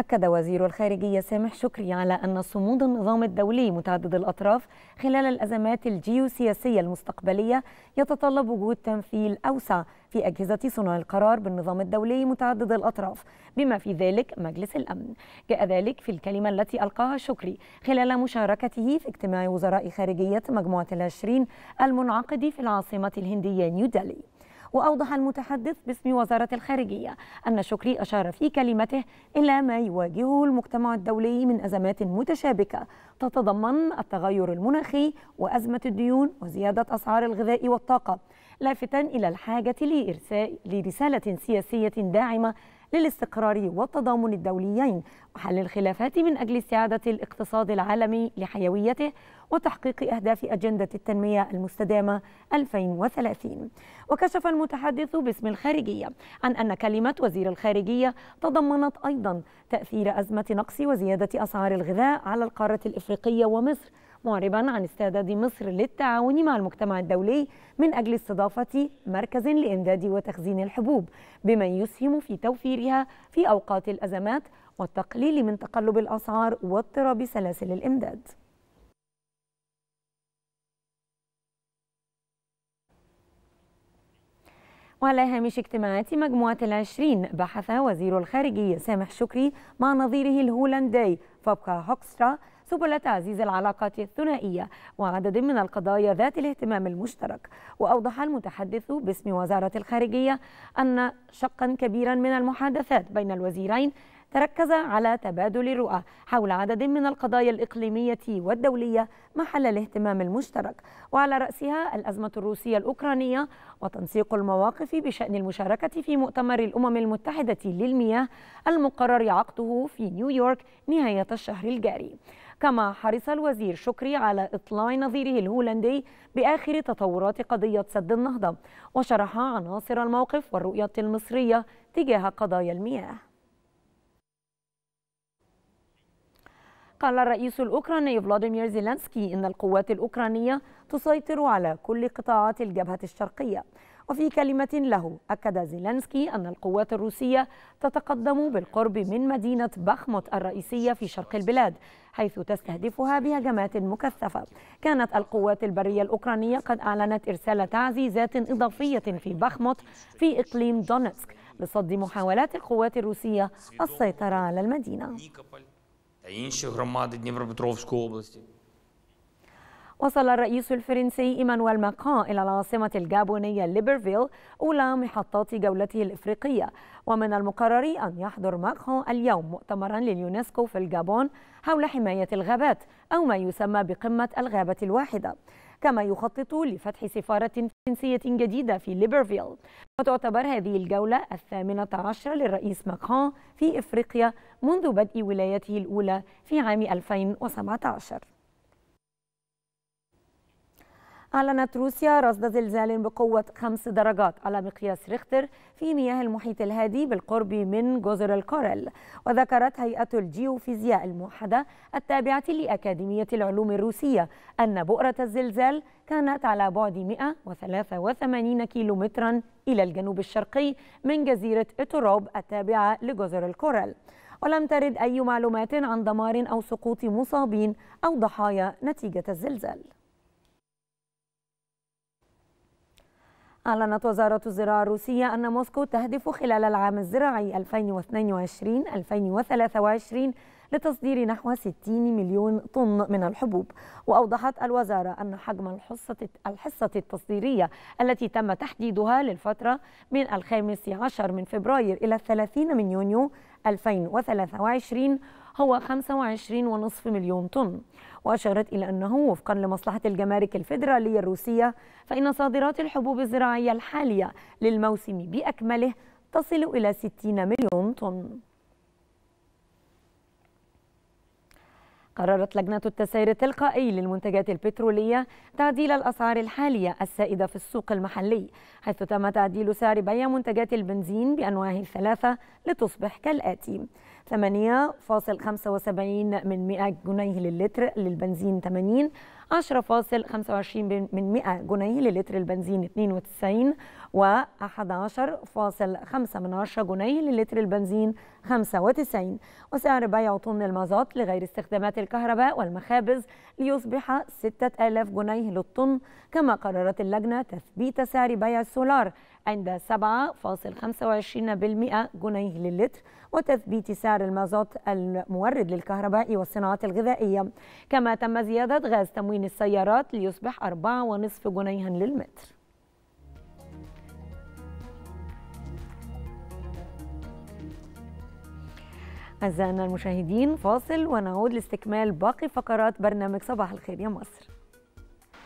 أكد وزير الخارجية سامح شكري على أن صمود النظام الدولي متعدد الأطراف خلال الأزمات الجيوسياسية المستقبلية يتطلب وجود تمثيل أوسع في أجهزة صنع القرار بالنظام الدولي متعدد الأطراف بما في ذلك مجلس الأمن جاء ذلك في الكلمة التي ألقاها شكري خلال مشاركته في اجتماع وزراء خارجية مجموعة العشرين المنعقد في العاصمة الهندية نيودالي. وأوضح المتحدث باسم وزارة الخارجية أن شكري أشار في كلمته إلى ما يواجهه المجتمع الدولي من أزمات متشابكة تتضمن التغير المناخي وأزمة الديون وزيادة أسعار الغذاء والطاقة لافتا إلى الحاجة لإرسال لرسالة سياسية داعمة للاستقرار والتضامن الدوليين وحل الخلافات من أجل استعادة الاقتصاد العالمي لحيويته وتحقيق أهداف أجندة التنمية المستدامة 2030 وكشف المتحدث باسم الخارجية عن أن كلمة وزير الخارجية تضمنت أيضا تأثير أزمة نقص وزيادة أسعار الغذاء على القارة الإفريقية ومصر معربا عن استعداد مصر للتعاون مع المجتمع الدولي من أجل استضافة مركز لإمداد وتخزين الحبوب بما يسهم في توفيرها في أوقات الأزمات والتقليل من تقلب الأسعار واضطراب سلاسل الإمداد وعلى هامش اجتماعات مجموعة العشرين بحث وزير الخارجية سامح شكري مع نظيره الهولندي فابكا هوكسترا سبل تعزيز العلاقات الثنائية وعدد من القضايا ذات الاهتمام المشترك وأوضح المتحدث باسم وزارة الخارجية أن شقا كبيرا من المحادثات بين الوزيرين تركز على تبادل الرؤى حول عدد من القضايا الإقليمية والدولية محل الاهتمام المشترك وعلى رأسها الأزمة الروسية الأوكرانية وتنسيق المواقف بشأن المشاركة في مؤتمر الأمم المتحدة للمياه المقرر عقده في نيويورك نهاية الشهر الجاري كما حرص الوزير شكري على إطلاع نظيره الهولندي بآخر تطورات قضية سد النهضة وشرح عناصر الموقف والرؤية المصرية تجاه قضايا المياه قال الرئيس الأوكراني فلاديمير زيلانسكي إن القوات الأوكرانية تسيطر على كل قطاعات الجبهة الشرقية وفي كلمة له أكد زيلنسكي أن القوات الروسية تتقدم بالقرب من مدينة بخموت الرئيسية في شرق البلاد حيث تستهدفها بهجمات مكثفة كانت القوات البرية الأوكرانية قد أعلنت إرسال تعزيزات إضافية في بخموت في إقليم دونتسك لصد محاولات القوات الروسية السيطرة على المدينة وصل الرئيس الفرنسي إيمانويل ماكرون إلى العاصمة الجابونية ليبرفيل أولى محطات جولته الإفريقية ومن المقرر أن يحضر ماكرون اليوم مؤتمرا لليونسكو في الجابون حول حماية الغابات أو ما يسمى بقمة الغابة الواحدة كما يخطط لفتح سفارة فرنسية جديدة في ليبرفيل وتعتبر هذه الجولة الثامنة عشر للرئيس ماكرون في إفريقيا منذ بدء ولايته الأولى في عام 2017 أعلنت روسيا رصد زلزال بقوة خمس درجات على مقياس ريختر في مياه المحيط الهادي بالقرب من جزر الكورل وذكرت هيئة الجيوفيزياء الموحدة التابعة لأكاديمية العلوم الروسية أن بؤرة الزلزال كانت على بعد 183 كيلومترا إلى الجنوب الشرقي من جزيرة إتروب التابعة لجزر الكورل ولم ترد أي معلومات عن دمار أو سقوط مصابين أو ضحايا نتيجة الزلزال أعلنت وزارة الزراعة الروسية أن موسكو تهدف خلال العام الزراعي 2022-2023 لتصدير نحو 60 مليون طن من الحبوب وأوضحت الوزارة أن حجم الحصة الحصة التصديرية التي تم تحديدها للفترة من الخامس عشر من فبراير إلى الثلاثين من يونيو 2023 هو 25.5 مليون طن وأشارت إلى أنه وفقا لمصلحة الجمارك الفيدرالية الروسية فإن صادرات الحبوب الزراعية الحالية للموسم بأكمله تصل إلى 60 مليون طن قررت لجنة التسعير التلقائي للمنتجات البترولية تعديل الأسعار الحالية السائدة في السوق المحلي حيث تم تعديل سعر بيع منتجات البنزين بأنواعه الثلاثة لتصبح كالآتي 8.75 من 100 جنيه للتر للبنزين 80 10.25 من 100 جنيه للتر البنزين 92 و 11.5 من 10 جنيه للتر البنزين 95 وسعر بيع طن المازوت لغير استخدامات الكهرباء والمخابز ليصبح 6000 جنيه للطن كما قررت اللجنة تثبيت سعر بيع السولار عند 7.25% جنيه للتر وتثبيت سعر المازوت المورد للكهرباء والصناعات الغذائية كما تم زيادة غاز تموين السيارات ليصبح 4.5 جنيها للمتر أعزائنا المشاهدين فاصل ونعود لاستكمال باقي فقرات برنامج صباح الخير يا مصر